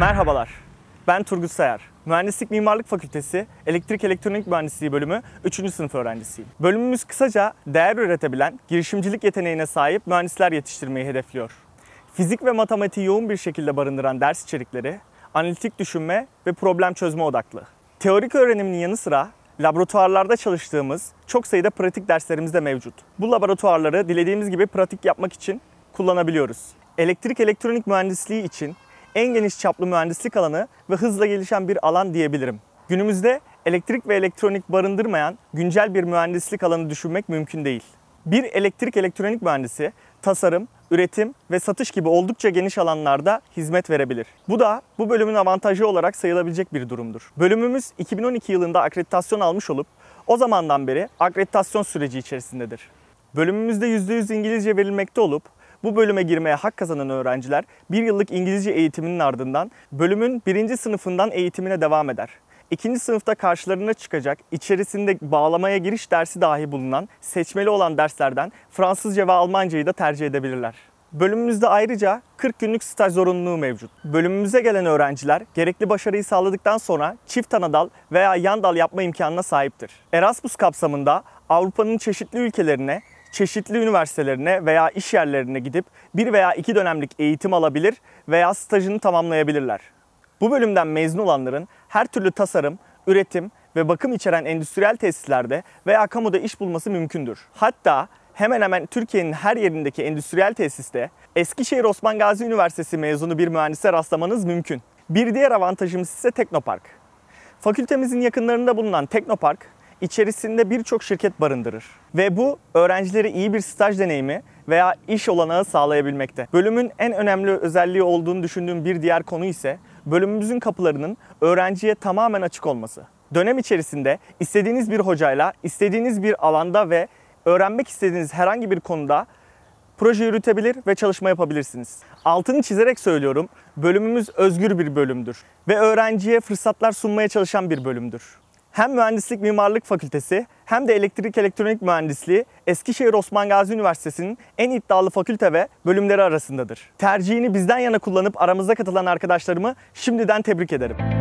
Merhabalar. Ben Turgut Sayar. Mühendislik Mimarlık Fakültesi Elektrik Elektronik Mühendisliği bölümü 3. sınıf öğrencisiyim. Bölümümüz kısaca değer üretebilen, girişimcilik yeteneğine sahip mühendisler yetiştirmeyi hedefliyor. Fizik ve matematiği yoğun bir şekilde barındıran ders içerikleri, analitik düşünme ve problem çözme odaklı. Teorik öğrenimin yanı sıra laboratuvarlarda çalıştığımız çok sayıda pratik derslerimiz de mevcut. Bu laboratuvarları dilediğimiz gibi pratik yapmak için kullanabiliyoruz. Elektrik elektronik mühendisliği için en geniş çaplı mühendislik alanı ve hızla gelişen bir alan diyebilirim. Günümüzde elektrik ve elektronik barındırmayan güncel bir mühendislik alanı düşünmek mümkün değil. Bir elektrik elektronik mühendisi tasarım, üretim ve satış gibi oldukça geniş alanlarda hizmet verebilir. Bu da bu bölümün avantajı olarak sayılabilecek bir durumdur. Bölümümüz 2012 yılında akreditasyon almış olup o zamandan beri akreditasyon süreci içerisindedir. Bölümümüzde %100 İngilizce verilmekte olup bu bölüme girmeye hak kazanan öğrenciler bir yıllık İngilizce eğitiminin ardından bölümün birinci sınıfından eğitimine devam eder. İkinci sınıfta karşılarına çıkacak, içerisinde bağlamaya giriş dersi dahi bulunan, seçmeli olan derslerden Fransızca ve Almancayı da tercih edebilirler. Bölümümüzde ayrıca 40 günlük staj zorunluluğu mevcut. Bölümümüze gelen öğrenciler gerekli başarıyı sağladıktan sonra çift anadal veya yan dal yapma imkanına sahiptir. Erasmus kapsamında Avrupa'nın çeşitli ülkelerine, çeşitli üniversitelerine veya iş yerlerine gidip bir veya iki dönemlik eğitim alabilir veya stajını tamamlayabilirler. Bu bölümden mezun olanların her türlü tasarım, üretim ve bakım içeren endüstriyel tesislerde veya kamuda iş bulması mümkündür. Hatta hemen hemen Türkiye'nin her yerindeki endüstriyel tesiste Eskişehir Osman Gazi Üniversitesi mezunu bir mühendise rastlamanız mümkün. Bir diğer avantajımız ise Teknopark. Fakültemizin yakınlarında bulunan Teknopark içerisinde birçok şirket barındırır. Ve bu öğrencileri iyi bir staj deneyimi veya iş olanağı sağlayabilmekte. Bölümün en önemli özelliği olduğunu düşündüğüm bir diğer konu ise bölümümüzün kapılarının öğrenciye tamamen açık olması. Dönem içerisinde istediğiniz bir hocayla, istediğiniz bir alanda ve öğrenmek istediğiniz herhangi bir konuda proje yürütebilir ve çalışma yapabilirsiniz. Altını çizerek söylüyorum, bölümümüz özgür bir bölümdür ve öğrenciye fırsatlar sunmaya çalışan bir bölümdür hem Mühendislik Mimarlık Fakültesi hem de Elektrik Elektronik Mühendisliği Eskişehir Osman Gazi Üniversitesi'nin en iddialı fakülte ve bölümleri arasındadır. Tercihini bizden yana kullanıp aramızda katılan arkadaşlarımı şimdiden tebrik ederim.